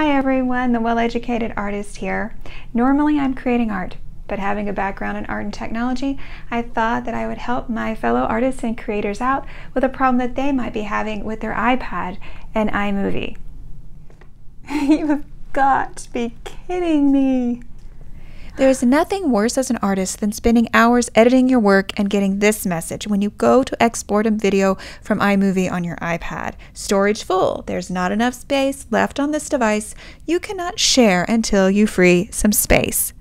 Hi everyone, the well-educated artist here. Normally I'm creating art, but having a background in art and technology, I thought that I would help my fellow artists and creators out with a problem that they might be having with their iPad and iMovie. You've got to be kidding me. There is nothing worse as an artist than spending hours editing your work and getting this message when you go to export a video from iMovie on your iPad. Storage full. There's not enough space left on this device. You cannot share until you free some space.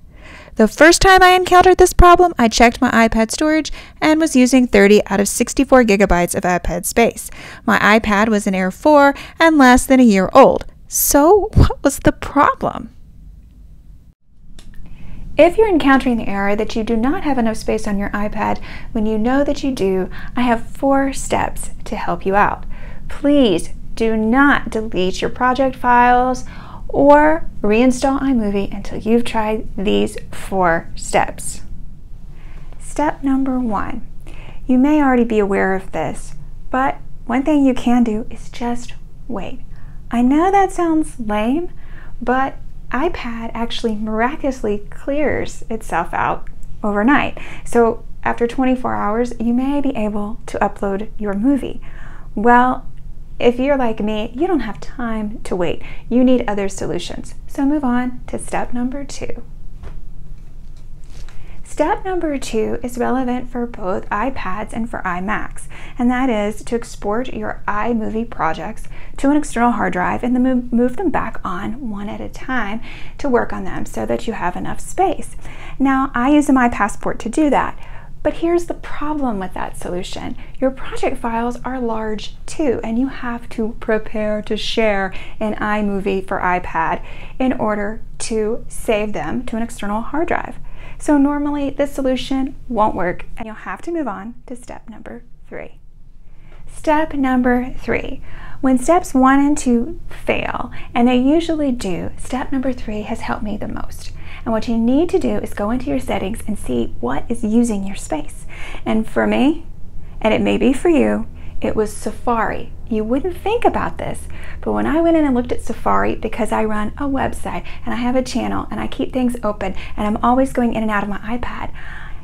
The first time I encountered this problem, I checked my iPad storage and was using 30 out of 64 gigabytes of iPad space. My iPad was an Air 4 and less than a year old. So, what was the problem? If you're encountering the error that you do not have enough space on your iPad when you know that you do, I have four steps to help you out. Please do not delete your project files or reinstall iMovie until you've tried these four steps. Step number one. You may already be aware of this, but one thing you can do is just wait. I know that sounds lame, but iPad actually miraculously clears itself out overnight. So after 24 hours, you may be able to upload your movie. Well, if you're like me, you don't have time to wait. You need other solutions. So move on to step number two. Step number two is relevant for both iPads and for iMacs, and that is to export your iMovie projects to an external hard drive and then move them back on one at a time to work on them so that you have enough space. Now, I use my passport to do that. But here's the problem with that solution. Your project files are large too, and you have to prepare to share an iMovie for iPad in order to save them to an external hard drive. So normally this solution won't work and you'll have to move on to step number three. Step number three. When steps one and two fail, and they usually do, step number three has helped me the most. And what you need to do is go into your settings and see what is using your space. And for me, and it may be for you, it was Safari. You wouldn't think about this, but when I went in and looked at Safari, because I run a website and I have a channel and I keep things open and I'm always going in and out of my iPad,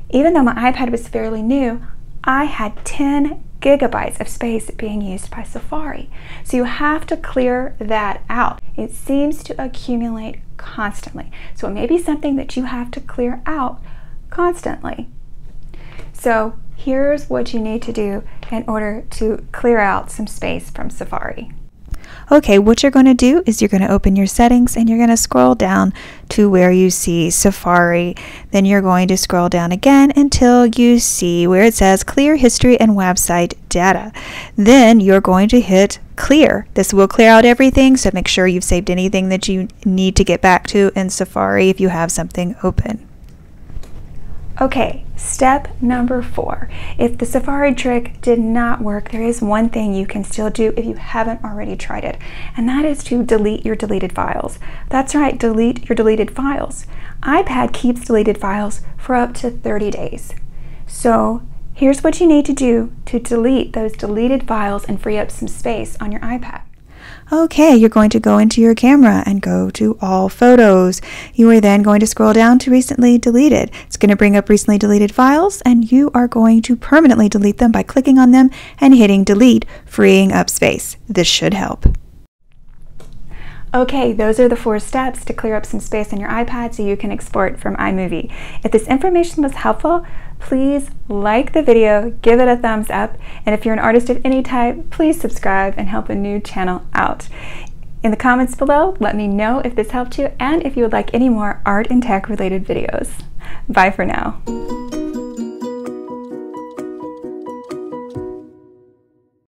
even though my iPad was fairly new, I had 10 gigabytes of space being used by Safari. So you have to clear that out. It seems to accumulate constantly. So it may be something that you have to clear out constantly. So here's what you need to do in order to clear out some space from Safari. Okay, what you're going to do is you're going to open your settings and you're going to scroll down to where you see Safari. Then you're going to scroll down again until you see where it says clear history and website data. Then you're going to hit clear. This will clear out everything, so make sure you've saved anything that you need to get back to in Safari if you have something open. Okay, step number four. If the safari trick did not work, there is one thing you can still do if you haven't already tried it, and that is to delete your deleted files. That's right, delete your deleted files. iPad keeps deleted files for up to 30 days. So here's what you need to do to delete those deleted files and free up some space on your iPad. Okay, you're going to go into your camera and go to all photos. You are then going to scroll down to recently deleted. It's going to bring up recently deleted files and you are going to permanently delete them by clicking on them and hitting delete, freeing up space. This should help. Okay, those are the four steps to clear up some space on your iPad so you can export from iMovie. If this information was helpful, please like the video, give it a thumbs up, and if you're an artist of any type, please subscribe and help a new channel out. In the comments below, let me know if this helped you and if you would like any more art and tech related videos. Bye for now.